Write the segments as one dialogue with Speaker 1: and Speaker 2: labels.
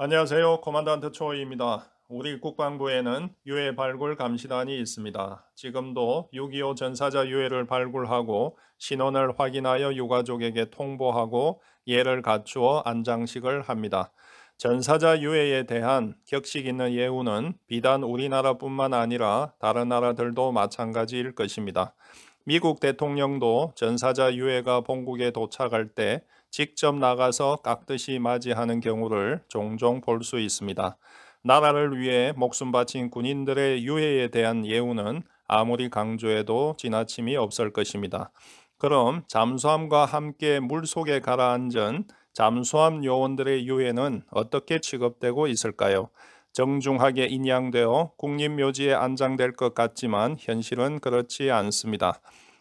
Speaker 1: 안녕하세요. 코만단트 초호입니다 우리 국방부에는 유해 발굴 감시단이 있습니다. 지금도 6.25 전사자 유해를 발굴하고 신원을 확인하여 유가족에게 통보하고 예를 갖추어 안장식을 합니다. 전사자 유해에 대한 격식 있는 예우는 비단 우리나라뿐만 아니라 다른 나라들도 마찬가지일 것입니다. 미국 대통령도 전사자 유해가 본국에 도착할 때 직접 나가서 깍듯이 맞이하는 경우를 종종 볼 수 있습니다. 나라를 위해 목숨 바친 군인들의 유해에 대한 예우는 아무리 강조해도 지나침이 없을 것입니다. 그럼 잠수함과 함께 물속에 가라앉은 잠수함 요원들의 유해는 어떻게 취급되고 있을까요? 정중하게 인양되어 국립묘지에 안장될 것 같지만 현실은 그렇지 않습니다.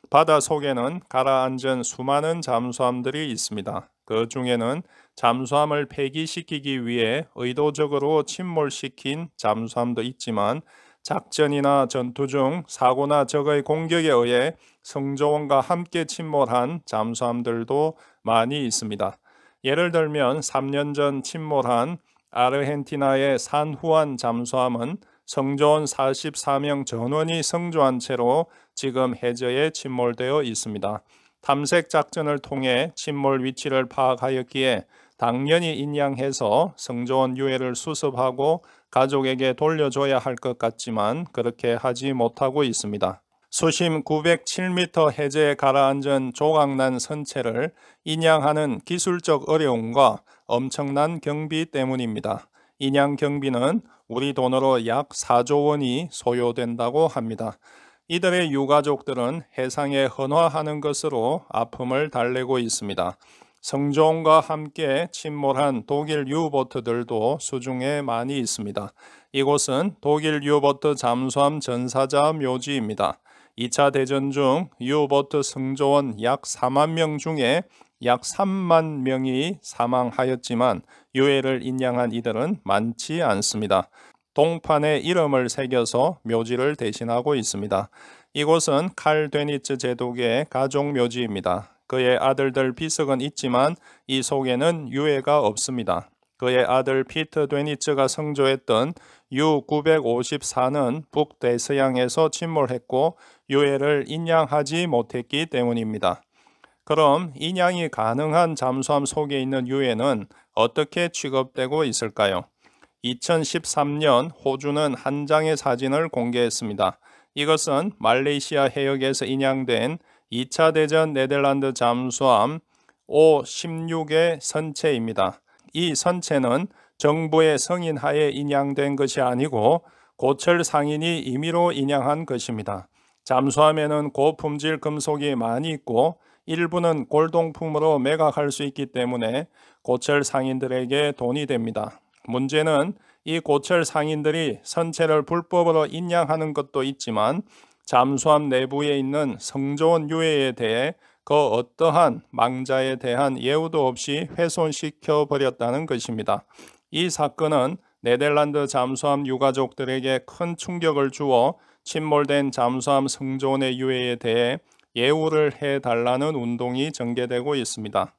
Speaker 1: 바다 속에는 가라앉은 수많은 잠수함들이 있습니다. 그 중에는 잠수함을 폐기시키기 위해 의도적으로 침몰시킨 잠수함도 있지만 작전이나 전투 중 사고나 적의 공격에 의해 성조원과 함께 침몰한 잠수함들도 많이 있습니다. 예를 들면 3년 전 침몰한 아르헨티나의 산후안 잠수함은 성조 44명 전원이 성조한 채로 지금 해저에 침몰되어 있습니다. 탐색 작전을 통해 침몰 위치를 파악하였기에 당연히 인양해서 성조원 유해를 수습하고 가족에게 돌려줘야 할 것 같지만 그렇게 하지 못하고 있습니다. 수심 907m 해제에 가라앉은 조각난 선체를 인양하는 기술적 어려움과 엄청난 경비 때문입니다. 인양 경비는 우리 돈으로 약 4조 원이 소요된다고 합니다. 이들의 유가족들은 해상에 헌화하는 것으로 아픔을 달래고 있습니다. 성종과 함께 침몰한 독일 유보트들도 수중에 많이 있습니다. 이곳은 독일 유보트 잠수함 전사자 묘지입니다. 2차 대전 중 유보트 승조원 약 4만 명 중에 약 3만 명이 사망하였지만 유해를 인양한 이들은 많지 않습니다. 동판에 이름을 새겨서 묘지를 대신하고 있습니다. 이곳은 칼데니츠 제독의 가족 묘지입니다. 그의 아들들 비석은 있지만 이 속에는 유해가 없습니다. 그의 아들 피트 데니츠가 성조했던 U954는 북대서양에서 침몰했고 유해를 인양하지 못했기 때문입니다. 그럼 인양이 가능한 잠수함 속에 있는 유해는 어떻게 취급되고 있을까요? 2013년 호주는 한 장의 사진을 공개했습니다. 이것은 말레이시아 해역에서 인양된 2차 대전 네덜란드 잠수함 O16의 선체입니다. 이 선체는 정부의 성인하에 인양된 것이 아니고 고철 상인이 임의로 인양한 것입니다. 잠수함에는 고품질 금속이 많이 있고 일부는 골동품으로 매각할 수 있기 때문에 고철 상인들에게 돈이 됩니다. 문제는 이 고철 상인들이 선체를 불법으로 인양하는 것도 있지만 잠수함 내부에 있는 성조원 유해에 대해 그 어떠한 망자에 대한 예우도 없이 훼손시켜 버렸다는 것입니다. 이 사건은 네덜란드 잠수함 유가족들에게 큰 충격을 주어 침몰된 잠수함 성조원의 유해에 대해 예우를 해달라는 운동이 전개되고 있습니다.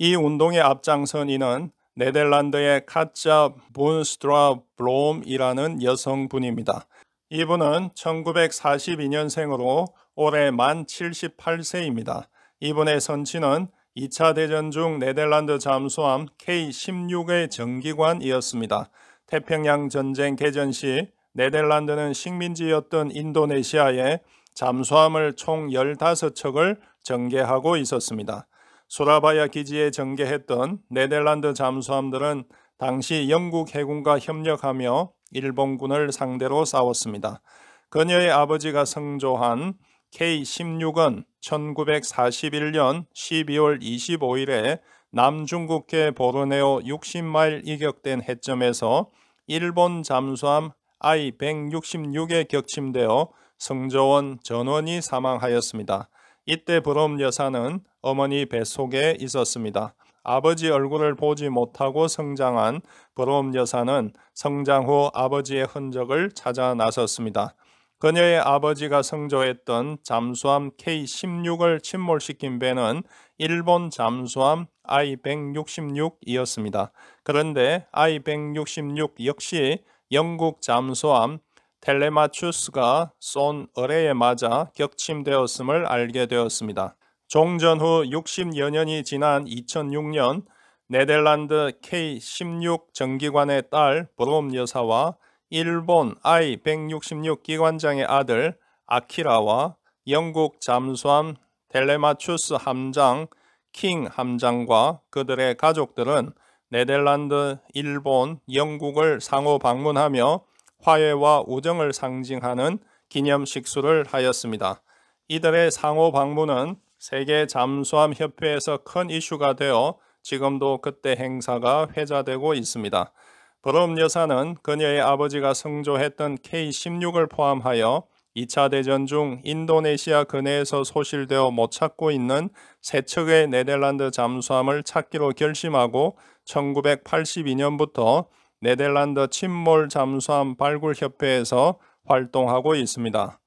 Speaker 1: 이 운동의 앞장선 이는 네덜란드의 카자 본스트라 브롬이라는 여성분입니다. 이분은 1942년생으로 올해 만 78세입니다. 이분의 선친은 2차 대전 중 네덜란드 잠수함 K-16의 정기관이었습니다 태평양 전쟁 개전 시 네덜란드는 식민지였던 인도네시아에 잠수함을 총 15척을 전개하고 있었습니다. 소라바야 기지에 전개했던 네덜란드 잠수함들은 당시 영국 해군과 협력하며 일본군을 상대로 싸웠습니다. 그녀의 아버지가 성조한 K-16은 1941년 12월 25일에 남중국해 보르네오 60마일 이격된 해점에서 일본 잠수함 I-166에 격침되어 성조원 전원이 사망하였습니다. 이때 브롬 여사는 어머니 뱃속에 있었습니다. 아버지 얼굴을 보지 못하고 성장한 브롬 여사는 성장 후 아버지의 흔적을 찾아 나섰습니다. 그녀의 아버지가 성조했던 잠수함 K-16을 침몰시킨 배는 일본 잠수함 I-166이었습니다. 그런데 I-166 역시 영국 잠수함 텔레마추스가 쏜 의뢰에 맞아 격침되었음을 알게 되었습니다. 종전 후 60여 년이 지난 2006년 네덜란드 K16 전기관의 딸 브롬 여사와 일본 I-166 기관장의 아들 아키라와 영국 잠수함 텔레마추스 함장 킹 함장과 그들의 가족들은 네덜란드, 일본, 영국을 상호 방문하며 화해와 우정을 상징하는 기념식수를 하였습니다. 이들의 상호 방문은 세계 잠수함 협회에서 큰 이슈가 되어 지금도 그때 행사가 회자되고 있습니다. 버럼 여사는 그녀의 아버지가 성조했던 K-16을 포함하여 2차 대전 중 인도네시아 근해에서 소실되어 못 찾고 있는 세척의 네덜란드 잠수함을 찾기로 결심하고 1982년부터 네덜란드 침몰 잠수함 발굴 협회에서 활동하고 있습니다.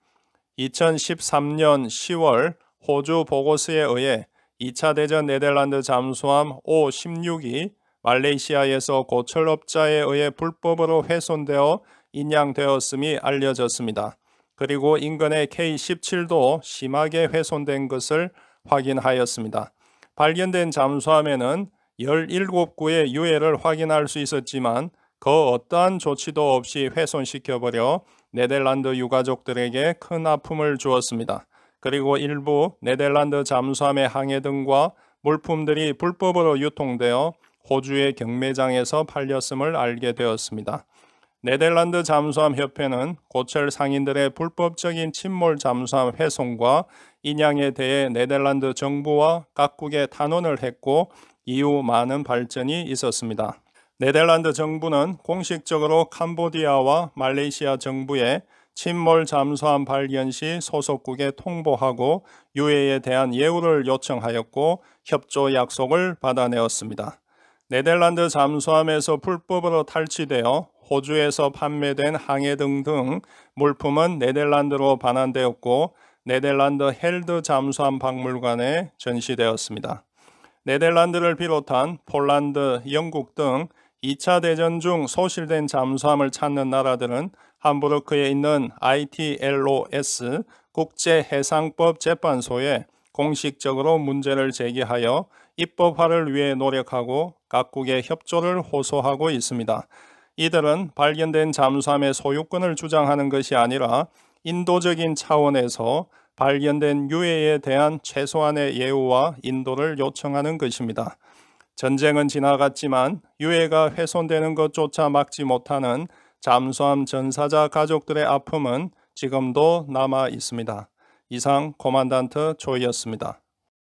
Speaker 1: 2013년 10월 호주 보고스에 의해 2차 대전 네덜란드 잠수함 O16이 말레이시아에서 고철업자에 의해 불법으로 훼손되어 인양되었음이 알려졌습니다. 그리고 인근의 K17도 심하게 훼손된 것을 확인하였습니다. 발견된 잠수함에는 17구의 유해를 확인할 수 있었지만 그 어떠한 조치도 없이 훼손시켜버려 네덜란드 유가족들에게 큰 아픔을 주었습니다. 그리고 일부 네덜란드 잠수함의 항해 등과 물품들이 불법으로 유통되어 호주의 경매장에서 팔렸음을 알게 되었습니다. 네덜란드 잠수함 협회는 고철 상인들의 불법적인 침몰 잠수함 훼손과 인양에 대해 네덜란드 정부와 각국의 탄원을 했고 이후 많은 발전이 있었습니다. 네덜란드 정부는 공식적으로 캄보디아와 말레이시아 정부에 침몰 잠수함 발견 시 소속국에 통보하고 유해에 대한 예우를 요청하였고 협조 약속을 받아내었습니다. 네덜란드 잠수함에서 불법으로 탈취되어 호주에서 판매된 항해 등등 물품은 네덜란드로 반환되었고 네덜란드 헬드 잠수함 박물관에 전시되었습니다. 네덜란드를 비롯한 폴란드, 영국 등 2차 대전 중 소실된 잠수함을 찾는 나라들은 함부르크에 있는 ITLOS 국제해상법 재판소에 공식적으로 문제를 제기하여 입법화를 위해 노력하고 각국의 협조를 호소하고 있습니다. 이들은 발견된 잠수함의 소유권을 주장하는 것이 아니라 인도적인 차원에서 발견된 유해에 대한 최소한의 예우와 인도를 요청하는 것입니다. 전쟁은 지나갔지만 유해가 훼손되는 것조차 막지 못하는 잠수함 전사자 가족들의 아픔은 지금도 남아 있습니다. 이상 코만단트 조이였습니다.